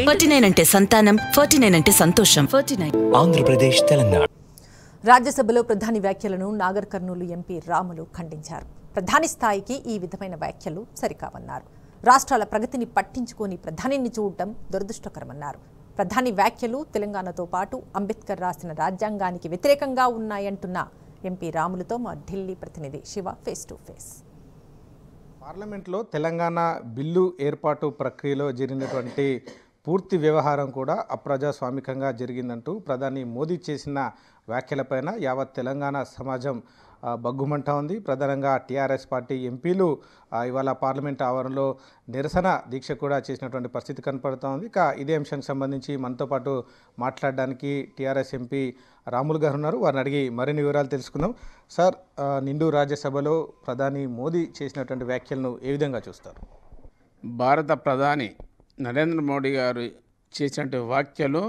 nine అంటే సంతానం nine అంటే సంతోషం నైన్ రాజ్యసభలో ప్రధాని వ్యాఖ్యలను నాగర్ కర్నూలు ఎంపీ రాములు ఖండించారు ప్రధాని స్థాయికి ఈ విధమైన వ్యాఖ్యలు సరికావన్నారు రాష్ట్రాల ప్రగతిని పట్టించుకొని ప్రధానిని చూడటం దురదృష్టకరమన్నారు ప్రధాని వ్యాఖ్యలు తెలంగాణతో పాటు అంబేద్కర్ రాసిన రాజ్యాంగానికి వ్యతిరేకంగా ఉన్నాయంటున్న ఎంపీ రాములతో మా ఢిల్లీ ప్రతినిధి శివ ఫేస్ టు ఫేస్ పార్లమెంట్లో తెలంగాణ బిల్లు ఏర్పాటు ప్రక్రియలో జరిగినటువంటి పూర్తి వ్యవహారం కూడా అప్రజాస్వామికంగా జరిగిందంటూ ప్రధాని మోదీ చేసిన వ్యాఖ్యలపైన యావత్ తెలంగాణ సమాజం బగ్గుమంట ఉంది ప్రధానంగా టీఆర్ఎస్ పార్టీ ఎంపీలు ఇవాళ పార్లమెంట్ ఆవరణలో నిరసన దీక్ష కూడా చేసినటువంటి పరిస్థితి కనపడుతోంది ఇక ఇదే అంశానికి సంబంధించి మనతో పాటు మాట్లాడడానికి టీఆర్ఎస్ ఎంపీ రాములు గారు ఉన్నారు వారిని అడిగి మరిన్ని వివరాలు తెలుసుకుందాం సార్ నిండు రాజ్యసభలో ప్రధాని మోదీ చేసినటువంటి వ్యాఖ్యలను ఏ విధంగా చూస్తారు భారత ప్రధాని నరేంద్ర మోడీ గారు చేసినటువంటి వ్యాఖ్యలు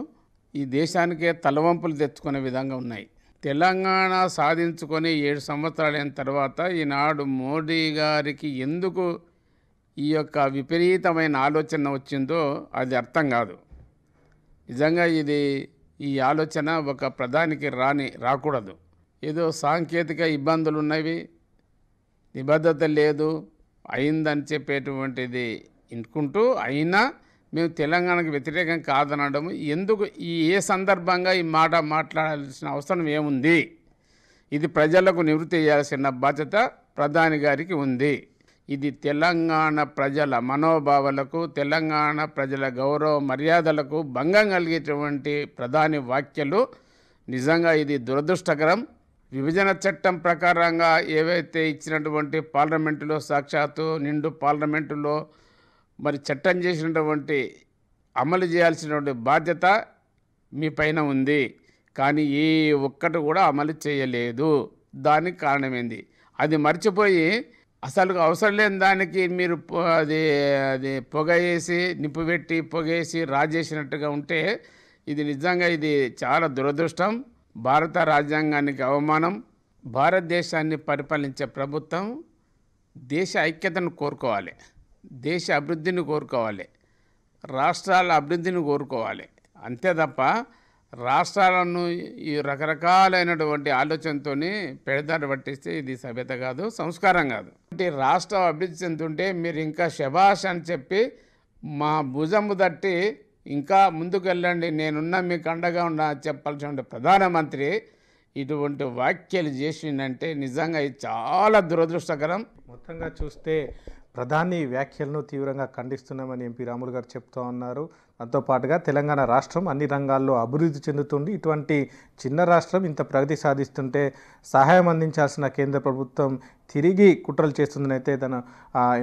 ఈ దేశానికే తలవంపులు తెచ్చుకునే విధంగా ఉన్నాయి తెలంగాణ సాధించుకొని ఏడు సంవత్సరాలైన తర్వాత ఈనాడు మోడీ గారికి ఎందుకు ఈ యొక్క విపరీతమైన ఆలోచన వచ్చిందో అది అర్థం కాదు నిజంగా ఇది ఈ ఆలోచన ఒక ప్రధానికి రాని రాకూడదు ఏదో సాంకేతిక ఇబ్బందులు ఉన్నవి నిబద్ధత లేదు అయిందని చెప్పేటువంటిది ఇంటుకుంటూ అయినా మేము తెలంగాణకు వ్యతిరేకం కాదనడము ఎందుకు ఈ ఏ సందర్భంగా ఈ మాట మాట్లాడాల్సిన అవసరం ఏముంది ఇది ప్రజలకు నివృత్తి చేయాల్సిన బాధ్యత ప్రధాని గారికి ఉంది ఇది తెలంగాణ ప్రజల మనోభావాలకు తెలంగాణ ప్రజల గౌరవ మర్యాదలకు భంగం కలిగేటువంటి ప్రధాని వాక్యలు నిజంగా ఇది దురదృష్టకరం విభజన చట్టం ప్రకారంగా ఏవైతే ఇచ్చినటువంటి పార్లమెంటులో సాక్షాత్తు నిండు పార్లమెంటులో మరి చట్టం చేసినటువంటి అమలు చేయాల్సినటువంటి బాధ్యత మీ పైన ఉంది కానీ ఏ ఒక్కటి కూడా అమలు చేయలేదు దానికి కారణమైంది అది మర్చిపోయి అసలు అవసరం లేని దానికి మీరు అది అది పొగ వేసి నిప్పు పెట్టి పొగేసి రాజేసినట్టుగా ఉంటే ఇది నిజంగా ఇది చాలా దురదృష్టం భారత రాజ్యాంగానికి అవమానం భారతదేశాన్ని పరిపాలించే ప్రభుత్వం దేశ ఐక్యతను కోరుకోవాలి దేశ అభివృద్ధిని కోరుకోవాలి రాష్ట్రాల అభివృద్ధిని కోరుకోవాలి అంతే తప్ప రాష్ట్రాలను ఈ రకరకాలైనటువంటి ఆలోచనతో పెడతారు పట్టిస్తే ఇది సభ్యత కాదు సంస్కారం కాదు అంటే రాష్ట్రం అభివృద్ధి చెందుతుంటే మీరు ఇంకా శభాష్ అని చెప్పి మా భుజము తట్టి ఇంకా ముందుకు వెళ్ళండి నేనున్నా మీకు అండగా ఉన్నా చెప్పాల్సిన ప్రధానమంత్రి ఇటువంటి వ్యాఖ్యలు చేసిందంటే నిజంగా ఇది చాలా దురదృష్టకరం మొత్తంగా చూస్తే ప్రధాని వ్యాఖ్యలను తీవ్రంగా ఖండిస్తున్నామని ఎంపీ రాములు గారు చెప్తా ఉన్నారు దాంతోపాటుగా తెలంగాణ రాష్ట్రం అన్ని రంగాల్లో అభివృద్ధి చెందుతుంది ఇటువంటి చిన్న రాష్ట్రం ఇంత ప్రగతి సాధిస్తుంటే సహాయం అందించాల్సిన కేంద్ర ప్రభుత్వం తిరిగి కుట్రలు చేస్తుందని అయితే తన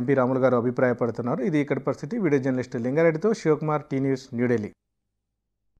ఎంపీ రాములు గారు అభిప్రాయపడుతున్నారు ఇది ఇక్కడ పరిస్థితి వీడియో జర్నలిస్ట్ లింగారెడ్డితో శివకుమార్ టీ న్యూస్ న్యూఢిల్లీ